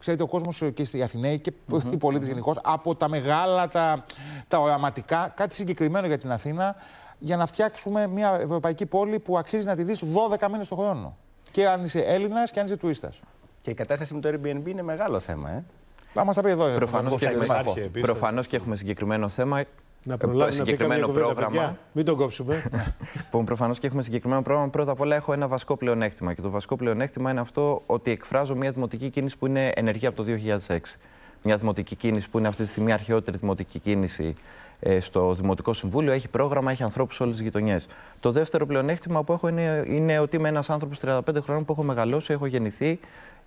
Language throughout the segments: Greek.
Ξέρετε, ο κόσμος ε, και οι Αθηναίοι και οι πολίτες γενικώς από τα μεγάλα, τα, τα οραματικά, κάτι συγκεκριμένο για την Αθήνα, για να φτιάξουμε μια ευρωπαϊκή πόλη που αξίζει να τη δεις 12 μήνες το χρόνο. Και αν είσαι Έλληνας και αν είσαι τουρίστας. Και η κατάσταση με το Airbnb είναι μεγάλο θέμα. Ε. Να μας τα πει εδώ. Ε, Προφανώς και, και έχουμε συγκεκριμένο θέμα να προλάβει συγκεκριμένο να πρόγραμμα. Παιδιά, μην τον κόψουμε. λοιπόν, προφανώς και έχουμε συγκεκριμένο πρόγραμμα. Πρώτα απ' όλα έχω ένα βασικό πλεονέκτημα. Και το βασικό πλεονέκτημα είναι αυτό ότι εκφράζω μια δημοτική κίνηση που είναι ενεργή από το 2006. Μια δημοτική κίνηση που είναι αυτή τη στιγμή αρχαιότερη δημοτική κίνηση ε, στο Δημοτικό Συμβούλιο, έχει πρόγραμμα, έχει ανθρώπους σε όλες τις γειτονιές. Το δεύτερο πλεονέκτημα που έχω είναι, είναι ότι είμαι ένας άνθρωπος 35 χρόνων που έχω μεγαλώσει, έχω γεννηθεί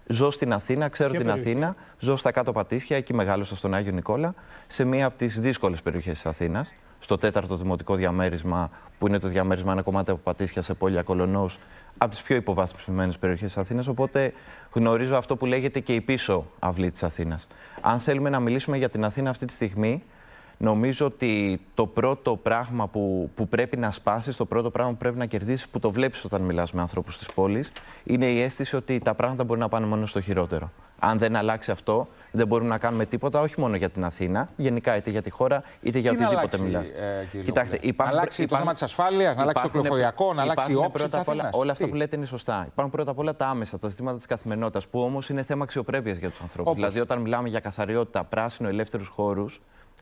Ζω στην Αθήνα, ξέρω την Αθήνα. Ζω στα κάτω Πατήσια, εκεί μεγάλωσα στον Άγιο Νικόλα, σε μία από τις δύσκολες περιοχές της Αθήνας. Στο τέταρτο δημοτικό διαμέρισμα, που είναι το διαμέρισμα ένα κομμάτι από Πατήσια σε πόλια Κολονός, από τις πιο υποβαθμισμένε περιοχές της Αθήνας. Οπότε γνωρίζω αυτό που λέγεται και η πίσω αυλή της Αθήνας. Αν θέλουμε να μιλήσουμε για την Αθήνα αυτή τη στιγμή, Νομίζω ότι το πρώτο πράγμα που, που πρέπει να σπάσεις, το πρώτο πράγμα που πρέπει να κερδίσεις, που το βλέπεις όταν μιλάς με ανθρώπου της πόλης, είναι η αίσθηση ότι τα πράγματα μπορεί να πάνε μόνο στο χειρότερο. Αν δεν αλλάξει αυτό, δεν μπορούμε να κάνουμε τίποτα, όχι μόνο για την Αθήνα, γενικά είτε για τη χώρα, είτε για Τι οτιδήποτε μιλάς. Ε, Κοιτάξτε, υπάρχουν, να αλλάξει υπάρχουν, το θέμα της ασφάλειας, να αλλάξει το κυκλοφοριακό, να αλλάξει η όψη της Όλα, όλα αυτά που λέτε είναι σωστά. Υπάρχουν πρώτα απ' όλα τα άμεσα, τα ζητήματα της καθημερινότητας, που όμως είναι θέμα αξιοπρέπειας για τους ανθρώπους. Δηλαδή, όταν μιλάμε για καθαριότητα, πράσινο, ελεύθερους χώρους,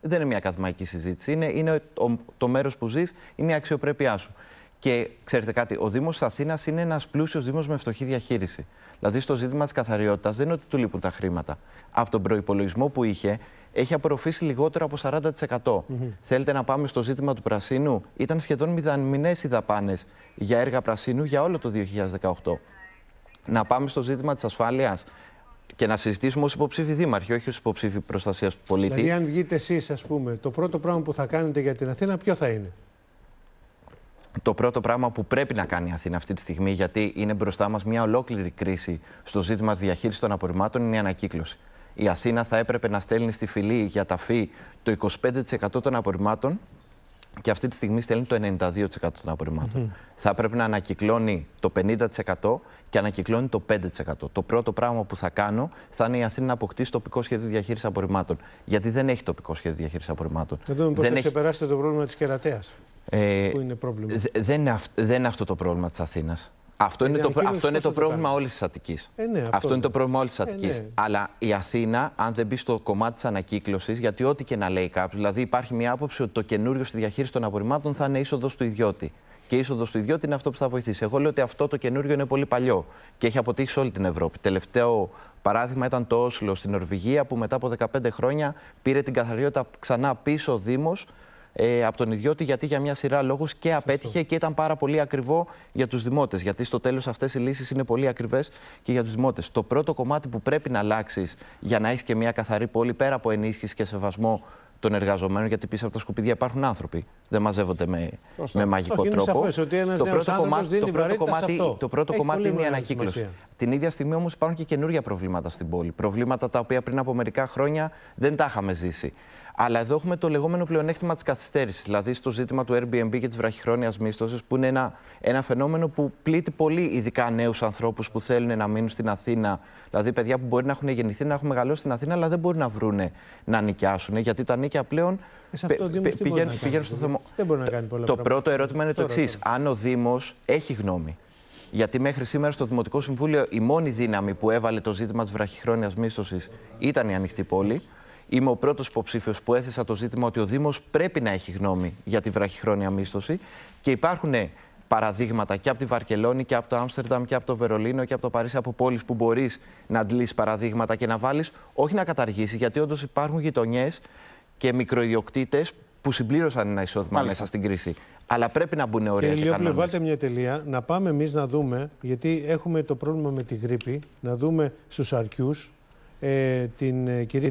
δεν είναι μια καθημαϊκή συζήτηση. Είναι, είναι το, το μέρος που ζεις, είναι η αξιοπρέπειά σου. Και ξέρετε κάτι, ο Δήμος Αθήνας είναι ένας πλούσιος Δήμος με φτωχή διαχείριση. Δηλαδή, στο ζήτημα της καθαριότητας δεν είναι ότι του λείπουν τα χρήματα. Από τον προπολογισμό που είχε, έχει απορροφήσει λιγότερο από 40%. Mm Θέλετε να πάμε στο ζήτημα του πρασίνου. Ήταν σχεδόν μηδαμινές οι δαπάνες για έργα πρασίνου για όλο το 2018. Να πάμε στο ζήτημα της ασφάλειας και να συζητήσουμε ως υποψήφοι δήμαρχοι, όχι ως υποψήφοι προστασίας του πολίτη. Δηλαδή, αν βγείτε εσείς, ας πούμε, το πρώτο πράγμα που θα κάνετε για την Αθήνα, ποιο θα είναι. Το πρώτο πράγμα που πρέπει να κάνει η Αθήνα αυτή τη στιγμή, γιατί είναι μπροστά μας μια ολόκληρη κρίση στο ζήτημα διαχείρισης των απορριμμάτων, είναι η ανακύκλωση. Η Αθήνα θα έπρεπε να στέλνει στη φυλή για τα ταφή το 25% των απορριμμάτων και αυτή τη στιγμή στέλνει το 92% των απορριμμάτων. Θα πρέπει να ανακυκλώνει το 50% και ανακυκλώνει το 5%. Το πρώτο πράγμα που θα κάνω θα είναι η Αθήνα να αποκτήσει τοπικό σχέδιο διαχείρισης απορριμμάτων. Γιατί δεν έχει τοπικό σχέδιο διαχείρισης απορριμμάτων. δεν δούμε πώς θα ξεπεράσετε το πρόβλημα της κερατέας. Ε, που είναι πρόβλημα. δεν, δεν είναι αυτό το πρόβλημα της Αθήνας. Αυτό είναι, ε, το, αυτό είναι το πρόβλημα όλης της Αττικής. Ε, ναι, αυτό, είναι. το πρόβλημα όλης της Αττική. Αλλά η Αθήνα, αν δεν μπει στο κομμάτι της ανακύκλωσης, γιατί ό,τι και να λέει κάποιος, δηλαδή υπάρχει μια άποψη ότι το καινούριο στη διαχείριση των απορριμμάτων θα είναι είσοδος του ιδιώτη. Και η είσοδος του ιδιώτη είναι αυτό που θα βοηθήσει. Εγώ λέω ότι αυτό το καινούριο είναι πολύ παλιό και έχει αποτύχει σε όλη την Ευρώπη. Τελευταίο παράδειγμα ήταν το Όσλο στην Νορβηγία, που μετά από 15 χρόνια πήρε την καθαριότητα ξανά πίσω ο Δήμος ε, από τον ιδιώτη, γιατί για μια σειρά λόγους και απέτυχε και ήταν πάρα πολύ ακριβό για τους δημότες. Γιατί στο τέλος αυτές οι λύσεις είναι πολύ ακριβές και για τους δημότες. Το πρώτο κομμάτι που πρέπει να αλλάξεις για να έχεις και μια καθαρή πόλη, πέρα από ενίσχυση και σεβασμό των εργαζομένων, γιατί πίσω από τα σκουπίδια υπάρχουν άνθρωποι. Δεν μαζεύονται με, με μαγικό τρόπο. ότι το πρώτο κομμάτι, το πρώτο κομμάτι, είναι η ανακύκλωση. Την ίδια στιγμή όμως υπάρχουν και καινούργια προβλήματα στην πόλη. Προβλήματα τα οποία πριν από μερικά χρόνια δεν τα είχαμε ζήσει. Αλλά εδώ έχουμε το λεγόμενο πλεονέκτημα της καθυστέρησης, δηλαδή στο ζήτημα του Airbnb και της βραχυχρόνιας μίσθωσης, που είναι ένα, ένα φαινόμενο που πλήττει πολύ ειδικά νέους ανθρώπους που θέλουν να μείνουν στην Αθήνα. Δηλαδή, παιδιά που μπορεί να έχουν γεννηθεί, να έχουν μεγαλώσει στην Αθήνα, αλλά δεν μπορούν να βρούνε να νοικιάσουν, γιατί τα νίκια πλέον ε, πηγαίνουν στο θέμα. Το πρώτο ερώτημα είναι το εξή. Αν ο Δήμος έχει γνώμη, γιατί μέχρι σήμερα στο Δημοτικό Συμβούλιο η μόνη δύναμη που έβαλε το ζήτημα της βραχυχρόνιας μίσθωσης ήταν η ανοιχτή πόλη. Είμαι ο πρώτος υποψήφιος που έθεσα το ζήτημα ότι ο Δήμος πρέπει να έχει γνώμη για τη βραχυχρόνια μίσθωση. Και υπάρχουν ε, παραδείγματα και από τη Βαρκελόνη και από το Άμστερνταμ και από το Βερολίνο και από το Παρίσι, από πόλεις που μπορείς να αντλήσει παραδείγματα και να βάλεις, όχι να καταργήσεις, γιατί όντως υπάρχουν γειτονιές και μικροϊδιοκτήτε που συμπλήρωσαν ένα εισόδημα Μάλιστα. μέσα στην κρίση αλλά πρέπει να μπουν όρια και κανόνες. βάλτε μια τελεία, να πάμε εμείς να δούμε, γιατί έχουμε το πρόβλημα με τη γρήπη, να δούμε στους αρκιούς ε, την ε, κυρία